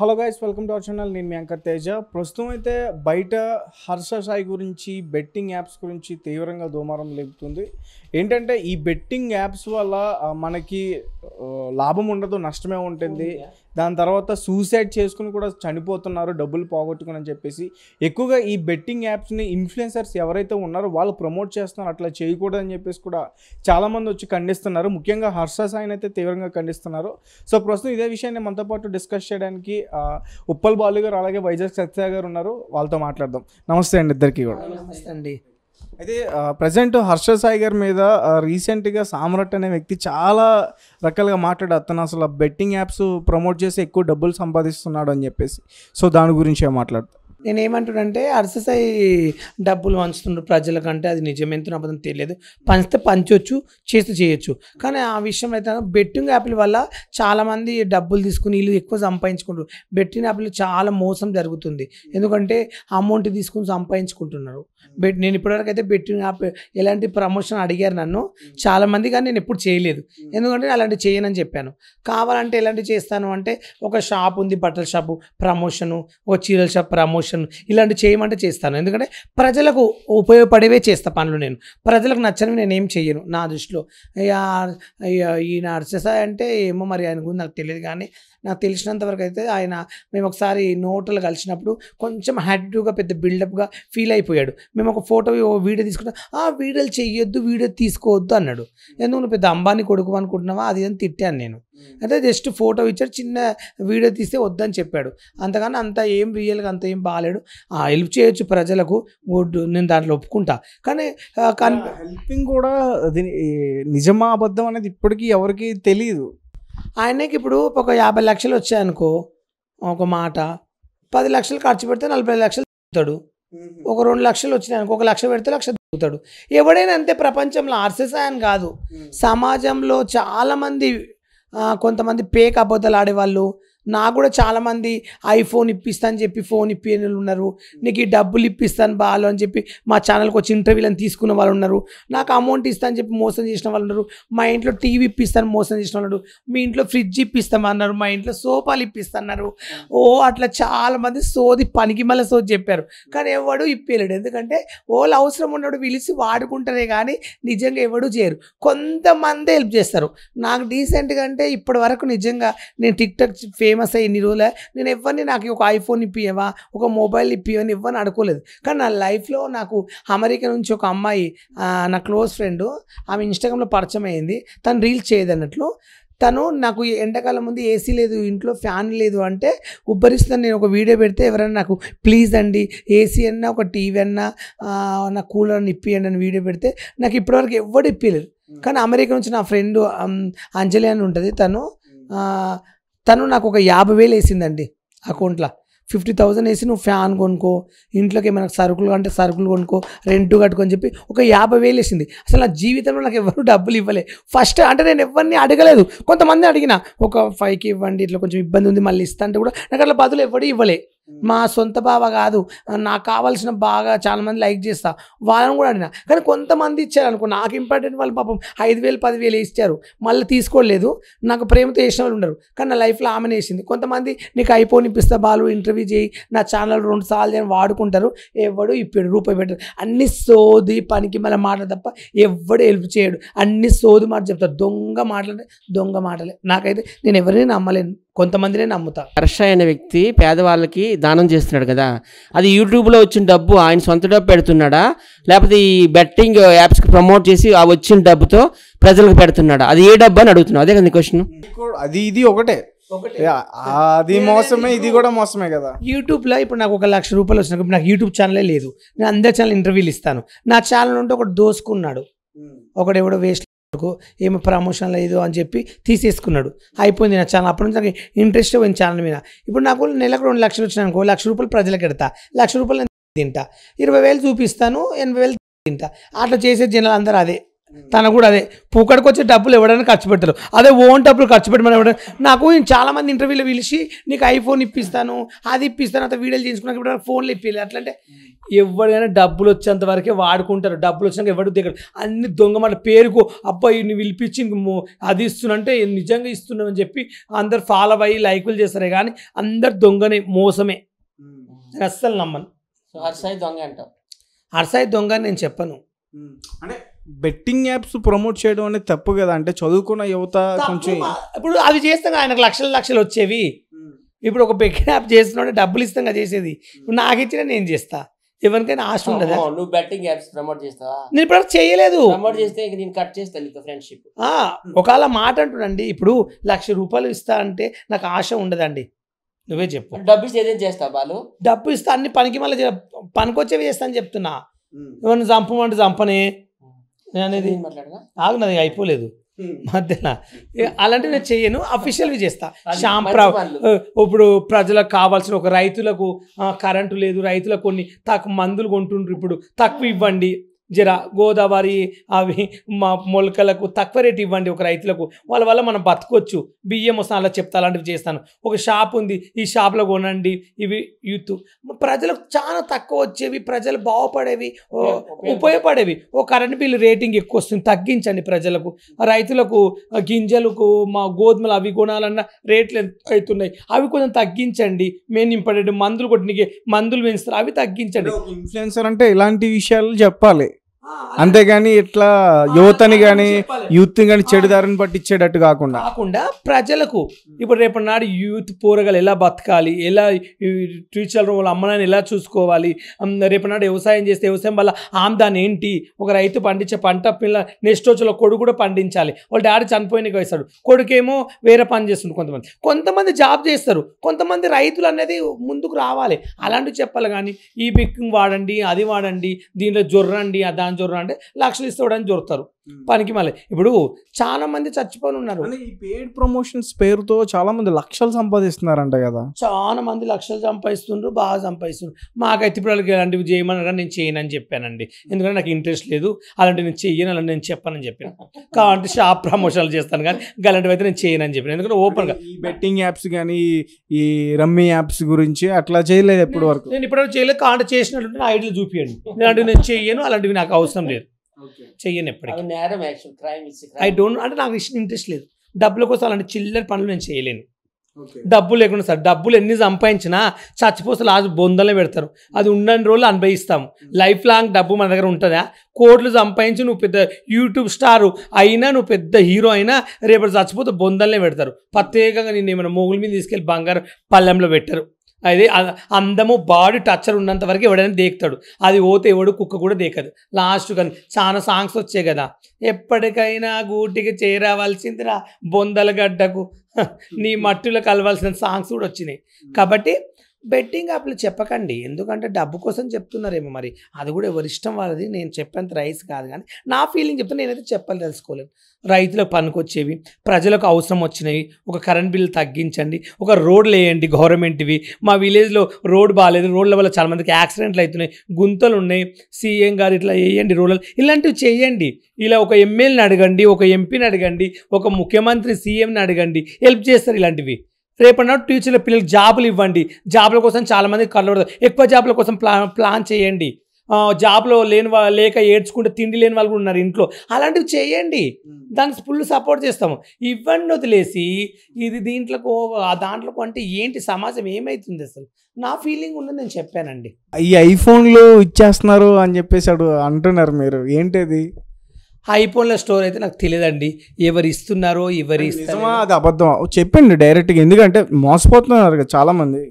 Hello guys welcome to our channel నేను మీ తేజ ప్రస్తుతం అయితే బయట హర్ష సాయి గురించి బెట్టింగ్ యాప్స్ గురించి తీవ్రంగా దోమారం లేపుతుంది ఏంటంటే ఈ బెట్టింగ్ యాప్స్ వల్ల మనకి లాభం ఉండదు నష్టమే ఉంటుంది దాని తర్వాత సూసైడ్ చేసుకుని కూడా చనిపోతున్నారు డబ్బులు పోగొట్టుకుని అని చెప్పేసి ఎక్కువగా ఈ బెట్టింగ్ యాప్స్ని ఇన్ఫ్లుయెన్సర్స్ ఎవరైతే ఉన్నారో వాళ్ళు ప్రమోట్ చేస్తున్నారు అట్లా చేయకూడదని చెప్పేసి కూడా చాలామంది వచ్చి ఖండిస్తున్నారు ముఖ్యంగా హర్ష సాయిని అయితే తీవ్రంగా ఖండిస్తున్నారు సో ప్రస్తుతం ఇదే విషయాన్ని మనతో పాటు డిస్కస్ చేయడానికి ఉప్పల్ బాలు గారు అలాగే వైజాగ్ సత్య గారు ఉన్నారు వాళ్ళతో మాట్లాడదాం నమస్తే అండి ఇద్దరికి కూడా నమస్తే అండి అయితే ప్రజెంట్ హర్ష సాయి గారి మీద రీసెంట్గా సామ్రాట్ అనే వ్యక్తి చాలా రకాలుగా మాట్లాడు అతను అసలు బెట్టింగ్ యాప్స్ ప్రమోట్ చేసి ఎక్కువ డబ్బులు సంపాదిస్తున్నాడు అని చెప్పేసి సో దాని గురించి మాట్లాడతాను నేను ఏమంటున్నానంటే అర్ససాయి డబ్బులు పంచుతుండ్రు ప్రజలకంటే అది నిజం ఎంత అబద్ధం తెలియదు పంచితే పంచవచ్చు చేస్తూ చేయొచ్చు కానీ ఆ విషయం అయితే బెట్టింగ్ యాప్ల వల్ల చాలామంది డబ్బులు తీసుకుని వీళ్ళు ఎక్కువ సంపాదించుకుంటారు బెట్టింగ్ యాప్లు చాలా మోసం జరుగుతుంది ఎందుకంటే అమౌంట్ తీసుకుని సంపాదించుకుంటున్నారు బెట్ నేను ఇప్పటివరకు అయితే బెట్టింగ్ ఎలాంటి ప్రమోషన్ అడిగారు నన్ను చాలామంది కానీ నేను ఎప్పుడు చేయలేదు ఎందుకంటే అలాంటి చేయనని చెప్పాను కావాలంటే ఎలాంటి చేస్తాను అంటే ఒక షాప్ ఉంది బట్టల షాపు ప్రమోషను ఒక చీరల షాప్ ప్రమోషన్ ఇలాంటి చేయమంటే చేస్తాను ఎందుకంటే ప్రజలకు ఉపయోగపడేవే చేస్తా పనులు నేను ప్రజలకు నేను నేనేం చేయను నా దృష్టిలో ఈయన అర్చసాయి అంటే ఏమో మరి ఆయన గురించి నాకు తెలియదు కానీ నాకు తెలిసినంతవరకు అయితే ఆయన మేము ఒకసారి నోటలు కలిసినప్పుడు కొంచెం హ్యాటిట్యూడ్గా పెద్ద బిల్డప్గా ఫీల్ అయిపోయాడు మేము ఒక ఫోటో వీడియో తీసుకుంటాం ఆ వీడియోలు చెయ్యొద్దు వీడియో తీసుకోవద్దు అన్నాడు ఎందుకు నువ్వు పెద్ద అంబానీ కొడుకు అనుకుంటున్నావా అది అని తిట్టాను నేను అంటే జస్ట్ ఫోటో ఇచ్చాడు చిన్న వీడియో తీస్తే వద్దని చెప్పాడు అంతగాని అంత ఏం రియల్గా అంత ఏం బాగాలేడు ఆ హెల్ప్ చేయొచ్చు ప్రజలకు గుడ్ నేను దాంట్లో ఒప్పుకుంటా కానీ కానీ హెల్పింగ్ కూడా దీని నిజమా అబద్ధం అనేది ఇప్పటికీ ఎవరికి తెలియదు ఆయనకి ఇప్పుడు ఒక యాభై లక్షలు వచ్చాయనుకో ఒక మాట పది లక్షలు ఖర్చు పెడితే నలభై లక్షలు చెప్తాడు ఒక రెండు లక్షలు వచ్చినాయి అనుకో ఒక లక్ష పెడితే లక్ష దొరుకుతాడు ఎవడైనా అంతే ప్రపంచంలో అని కాదు సమాజంలో చాలామంది కొంతమంది పే కాకపోతే ఆడేవాళ్ళు నాకు కూడా చాలామంది ఐఫోన్ ఇప్పిస్తాను చెప్పి ఫోన్ ఇప్పిన వాళ్ళు ఉన్నారు నీకు ఈ డబ్బులు ఇప్పిస్తాను బాలు అని చెప్పి మా ఛానల్కి వచ్చి ఇంటర్వ్యూలను తీసుకున్న వాళ్ళు ఉన్నారు నాకు అమౌంట్ ఇస్తాను చెప్పి మోసం చేసిన వాళ్ళు ఉన్నారు మా ఇంట్లో టీవీ ఇప్పిస్తాను మోసం చేసిన వాళ్ళు మీ ఇంట్లో ఫ్రిడ్జ్ ఇప్పిస్తామన్నారు మా ఇంట్లో సోఫాలు ఇప్పిస్తున్నారు ఓ అట్లా చాలామంది సోది పనికి మళ్ళీ సోది చెప్పారు కానీ ఎవడు ఇప్పలేడు ఎందుకంటే వాళ్ళు అవసరం ఉన్నాడు పిలిచి వాడుకుంటారే కానీ నిజంగా ఎవడు చేయరు కొంతమంది హెల్ప్ చేస్తారు నాకు డీసెంట్గా అంటే ఇప్పటి వరకు నిజంగా నేను టిక్ టాక్ ఫేమ్ ఫేమస్ అయ్యి ఇన్ని రోజులే నేను ఎవరిని నాకు ఒక ఐఫోన్ ఇప్పియవా ఒక మొబైల్ ఇప్పియని ఇవ్వని అడుకోలేదు కానీ నా లైఫ్లో నాకు అమెరికా నుంచి ఒక అమ్మాయి నా క్లోజ్ ఫ్రెండ్ ఆమె ఇన్స్టాగ్రామ్లో పరిచయం అయింది తను రీల్స్ చేయదు అన్నట్లు తను నాకు ఎండాకాలం ముందు ఏసీ లేదు ఇంట్లో ఫ్యాన్ లేదు అంటే ఉబ్బరిస్తాను నేను ఒక వీడియో పెడితే ఎవరైనా నాకు ప్లీజ్ అండి ఏసీ అన్నా ఒక టీవీ అన్నా నా కూలర్ అని ఇప్పియండి అని వీడియో పెడితే నాకు ఇప్పటివరకు ఎవడు ఇప్పలేరు కానీ అమెరికా నుంచి నా ఫ్రెండ్ అంజలి అని ఉంటుంది తను తను నాకు ఒక యాభై వేలు వేసిందండి అకౌంట్లో ఫిఫ్టీ థౌజండ్ వేసి నువ్వు ఫ్యాన్ కొనుక్కో ఇంట్లోకి ఏమైనా సరుకులు అంటే సరుకులు కొనుక్కో రెంట్ కట్టుకొని చెప్పి ఒక యాభై వేలు వేసింది అసలు నా జీవితంలో నాకు ఎవరు డబ్బులు ఇవ్వలే ఫస్ట్ అంటే నేను ఎవరిని అడగలేదు కొంతమంది అడిగిన ఒక ఫైవ్కి ఇవ్వండి ఇట్లా కొంచెం ఇబ్బంది ఉంది మళ్ళీ ఇస్తా అంటే కూడా నాకు అట్లా బదులు ఎవరు ఇవ్వలే మా సొంత బావ కాదు నాకు కావాల్సిన బాగా చాలామంది లైక్ చేస్తా వాళ్ళని కూడా అడిగిన కానీ కొంతమంది ఇచ్చారు అనుకో నాకు ఇంపార్టెంట్ వాళ్ళు పాపం ఐదు వేలు పదివేలు ఇచ్చారు మళ్ళీ తీసుకోలేదు నాకు ప్రేమతో వేసిన వాళ్ళు ఉండరు కానీ నా లైఫ్లో ఆమె వేసింది కొంతమంది నీకు ఐఫోన్ బాలు ఇంటర్వ్యూ చేయి నా ఛానల్ రెండు సార్లు చేయని వాడుకుంటారు ఎవడు ఇప్పాడు రూపాయి పెట్టారు అన్ని సోది పనికి మళ్ళీ మాటలు తప్ప ఎవడు హెల్ప్ చేయడు అన్ని సోది మాట చెప్తారు దొంగ మాటలు దొంగ మాటలే నాకైతే నేను ఎవరిని నమ్మలేను కొంతమందినే నమ్ముతా హర్ష అయిన వ్యక్తి పేదవాళ్ళకి దానం చేస్తున్నాడు కదా అది యూట్యూబ్లో వచ్చిన డబ్బు ఆయన సొంత డబ్బు పెడుతున్నాడా లేకపోతే ఈ బెట్టింగ్ యాప్స్కి ప్రమోట్ చేసి ఆ వచ్చిన డబ్బుతో ప్రజలకు పెడుతున్నాడా అది ఏ డబ్బు అని అడుగుతున్నావు అదే కదా క్వశ్చన్ అది ఇది ఒకటే అది మోసమే ఇది కూడా మోసమే కదా యూట్యూబ్లో ఇప్పుడు నాకు ఒక లక్ష రూపాయలు వచ్చిన నాకు యూట్యూబ్ ఛానలే లేదు నేను అందరి ఛానల్ ఇంటర్వ్యూలు ఇస్తాను నా ఛానల్ ఉంటే ఒకటి దోసుకున్నాడు ఒకడెవడో వేస్ట్ వరకు ఏమి ప్రమోషన్ లేదు అని చెప్పి తీసేసుకున్నాడు అయిపోయింది నా ఛానల్ అప్పటి నుంచి ఇంట్రెస్ట్ పోయింది ఛానల్ మీద ఇప్పుడు నాకు నెలకు రెండు లక్షలు అనుకో లక్ష రూపాయలు ప్రజలకు ఎడతా లక్ష రూపాయలు తింటా ఇరవై వేలు చూపిస్తాను ఎనభై వేలు తింటా అట్లా చేసే జనాలు అందరూ అదే తన కూడా అదే పూకడికి వచ్చే డబ్బులు ఎవడైనా ఖర్చు పెట్టరు అదే ఓన్ డబ్బులు ఖర్చు పెట్టమని ఎవడైనా నాకు చాలామంది ఇంటర్వ్యూలో పిలిచి నీకు ఐఫోన్ ఇప్పిస్తాను అది ఇప్పిస్తాను అంత వీడియోలు చేసుకున్నాక ఇప్పుడు ఫోన్లు ఇప్పిలే అంటే ఎవరికైనా డబ్బులు వచ్చేంత వరకే వాడుకుంటారు డబ్బులు వచ్చినాక ఎవరు దగ్గర అన్ని దొంగ మాట పేరుకు అబ్బాయి నువ్వు పిలిపించి అది ఇస్తున్నంటే నిజంగా ఇస్తున్నావు అని చెప్పి అందరు ఫాలో అయ్యి లైకులు చేస్తారే కానీ అందరు దొంగనే మోసమే నేను అస్సలు నమ్మను హర్సాయి దొంగ అంటావు హర్సాయి దొంగ నేను చెప్పను అంటే బెట్టింగ్ యాప్స్ ప్రమోట్ చేయడం అనేది తప్పు కదా అంటే చదువుకున్న యువత కొంచెం ఇప్పుడు అవి చేస్తాం ఆయనకు లక్షలు లక్షలు వచ్చేవి ఇప్పుడు ఒక బెట్టింగ్ యాప్ చేస్తున్నాడు డబ్బులు ఇస్తాం చేసేది ఇప్పుడు నాకు ఇచ్చిన నేను చేస్తా ఎవరికైనా ఆశ ఉండదు నువ్వు బెట్టింగ్ యాప్స్ ప్రమోట్ చేస్తావా నేను ఇప్పుడు చేయలేదు ప్రమోట్ చేస్తే నేను కట్ చేస్తాను ఫ్రెండ్షిప్ ఒకవేళ మాట అంటుండండి ఇప్పుడు లక్ష రూపాయలు ఇస్తా అంటే నాకు ఆశ ఉండదండి నువ్వే చెప్పు డబ్బు ఇస్తే ఏదేం చేస్తావు డబ్బు ఇస్తా అన్ని పనికి మళ్ళీ పనికొచ్చేవి చేస్తా అని చెప్తున్నా ఇవన్నీ చంపమంటే చంపనే అనేది ఆగునది అయిపోలేదు మధ్యన అలాంటివి నేను చేయను అఫీషియల్వి చేస్తా శాంప్రా ఇప్పుడు ప్రజలకు కావాల్సిన ఒక రైతులకు కరెంటు లేదు రైతులకు కొన్ని తక్కువ మందులు కొంటుండ్రు ఇప్పుడు తక్కువ ఇవ్వండి జర గోదావరి అవి మా మొలకలకు తక్కువ రేటు ఇవ్వండి ఒక రైతులకు వాళ్ళ వల్ల మనం బతకొచ్చు బియ్యం వస్తాను అలా చెప్తా అలాంటివి చేస్తాను ఒక షాప్ ఉంది ఈ షాప్లో కొనండి ఇవి యూత్ ప్రజలకు చాలా తక్కువ వచ్చేవి ప్రజలు బాగుపడేవి ఉపయోగపడేవి ఓ కరెంట్ బిల్ రేటింగ్ ఎక్కువ వస్తుంది తగ్గించండి ప్రజలకు రైతులకు గింజలకు మా గోధుమలు అవి కొనాలన్న రేట్లు అవుతున్నాయి అవి కొంచెం తగ్గించండి మేము ఇంపార్టెంట్ మందులు కొట్టినకి మందులు పెంచుతారు అవి తగ్గించండి ఇన్ఫ్లుయెన్సర్ అంటే ఇలాంటి విషయాలు చెప్పాలి అంతేగాని ఇట్లా యువతని కానీ యూత్ కానీ చెడుదారిని పట్టించేటట్టు కాకుండా కాకుండా ప్రజలకు ఇప్పుడు రేపటి నాడు యూత్ పోరగాలు ఎలా బతకాలి ఎలా ఫ్యూచర్ వాళ్ళ అమ్మనాన్ని ఎలా చూసుకోవాలి రేపు నాడు వ్యవసాయం చేస్తే వ్యవసాయం వల్ల ఆమ్దాన్ ఏంటి ఒక రైతు పండించే పంట పిల్ల నెక్స్ట్ రోజులో కొడుకు కూడా పండించాలి వాళ్ళ డాడీ చనిపోయిన వేస్తాడు కొడుకేమో వేరే పని చేస్తుంది కొంతమంది కొంతమంది జాబ్ చేస్తారు కొంతమంది రైతులు అనేది ముందుకు రావాలి అలాంటివి చెప్పాలి కానీ ఈ బిక్కింగ్ వాడండి అది వాడండి దీంట్లో జొర్రండి దాని అని అంటే లక్షలు ఇస్తాడని జరుగుతారు పనికి మళ్ళీ ఇప్పుడు చాలా మంది చచ్చిపోయి ఉన్నారు ఈ పెయిడ్ ప్రమోషన్స్ పేరుతో చాలా మంది లక్షలు సంపాదిస్తున్నారంట కదా చాలా మంది లక్షలు సంపాదిస్తుండ్రు బాగా సంపాదిస్తున్నారు మాకైతే ఇప్పుడు వాళ్ళకి అలాంటివి చేయమని నేను చేయను అని చెప్పానండి ఎందుకంటే నాకు ఇంట్రెస్ట్ లేదు అలాంటి నేను చెయ్యను అలాంటి నేను చెప్పానని చెప్పాను కాబట్టి షాప్ ప్రమోషన్లు చేస్తాను కానీ అలాంటివి అయితే నేను చేయను అని చెప్పాను ఎందుకంటే ఓపెన్గా గా బెట్టింగ్ యాప్స్ కానీ ఈ రమ్మీ యాప్స్ గురించి అట్లా చేయలేదు ఎప్పటి వరకు నేను ఇప్పటివరకు చేయలేదు కాంట చేసినట్టు ఐడియా చూపించండి ఇలాంటివి నేను చేయను అలాంటివి నాకు అవసరం అవసరం లేదు చెయ్యను ఎప్పటికీ ఐ డోంట్ అంటే నాకు ఇష్టం ఇంట్రెస్ట్ లేదు డబ్బుల కోసం అలాంటి చిల్లర పనులు నేను చేయలేను డబ్బు లేకుండా సార్ డబ్బులు ఎన్ని సంపాదించినా చచ్చిపోతే లాస్ట్ బొందలే పెడతారు అది ఉండని రోజులు అనుభవిస్తాము లైఫ్ hmm. లాంగ్ డబ్బు మన దగ్గర ఉంటుందా కోట్లు సంపాదించి నువ్వు పెద్ద యూట్యూబ్ స్టార్ అయినా నువ్వు పెద్ద హీరో అయినా రేపటి చచ్చిపోతే బొందలే పెడతారు ప్రత్యేకంగా నేను ఏమైనా మొగుల మీద తీసుకెళ్ళి బంగారం పల్లెంలో పెట్టరు అది అందము బాడీ టచ్చర్ ఉన్నంత వరకు ఎవడైనా దేకుతాడు అది పోతే ఎవడు కుక్క కూడా దేకదు లాస్ట్ కానీ చాలా సాంగ్స్ వచ్చాయి కదా ఎప్పటికైనా గూటికి చేరావలసిందిరా బొందల గడ్డకు నీ మట్టిలో కలవాల్సిన సాంగ్స్ కూడా వచ్చినాయి కాబట్టి బెట్టింగ్ యాప్లు చెప్పకండి ఎందుకంటే డబ్బు కోసం చెప్తున్నారేమో మరి అది కూడా ఎవరి ఇష్టం వాళ్ళది నేను చెప్పేంత రైస్ కాదు కానీ నా ఫీలింగ్ చెప్తే నేనైతే చెప్పాలి తెలుసుకోలేను రైతులకు పనికొచ్చేవి ప్రజలకు అవసరం వచ్చినవి ఒక కరెంట్ బిల్లు తగ్గించండి ఒక రోడ్లు వేయండి గవర్నమెంట్వి మా విలేజ్లో రోడ్ బాగాలేదు రోడ్ల వల్ల చాలామందికి యాక్సిడెంట్లు అవుతున్నాయి గుంతలు ఉన్నాయి సీఎం గారు ఇట్లా వేయండి రోడ్లు ఇలాంటివి చేయండి ఇలా ఒక ఎమ్మెల్యేని అడగండి ఒక ఎంపీని అడగండి ఒక ముఖ్యమంత్రి సీఎంని అడగండి హెల్ప్ చేస్తారు ఇలాంటివి రేపటి నాడు పిల్లలకు జాబులు ఇవ్వండి జాబుల కోసం చాలామంది కళ్ళు ఎక్కువ జాబుల కోసం ప్లాన్ ప్లాన్ చేయండి జాబ్లో లేని లేక ఏడ్చుకుంటే తిండి లేని వాళ్ళు కూడా ఉన్నారు ఇంట్లో అలాంటివి చేయండి దానికి ఫుల్ సపోర్ట్ చేస్తాము ఇవన్నీ వదిలేసి ఇది దీంట్లో ఆ అంటే ఏంటి సమాజం ఏమైతుంది అసలు నా ఫీలింగ్ ఉందని నేను చెప్పానండి ఈ ఐఫోన్లు ఇచ్చేస్తున్నారు అని చెప్పేసి అంటున్నారు మీరు ఏంటి ఐఫోన్ల స్టోర్ అయితే నాకు తెలియదండి ఎవరు ఇస్తున్నారో ఎవరు ఇస్తారో అది అబద్ధం చెప్పండి డైరెక్ట్గా ఎందుకంటే మోసపోతున్నారు చాలా మంది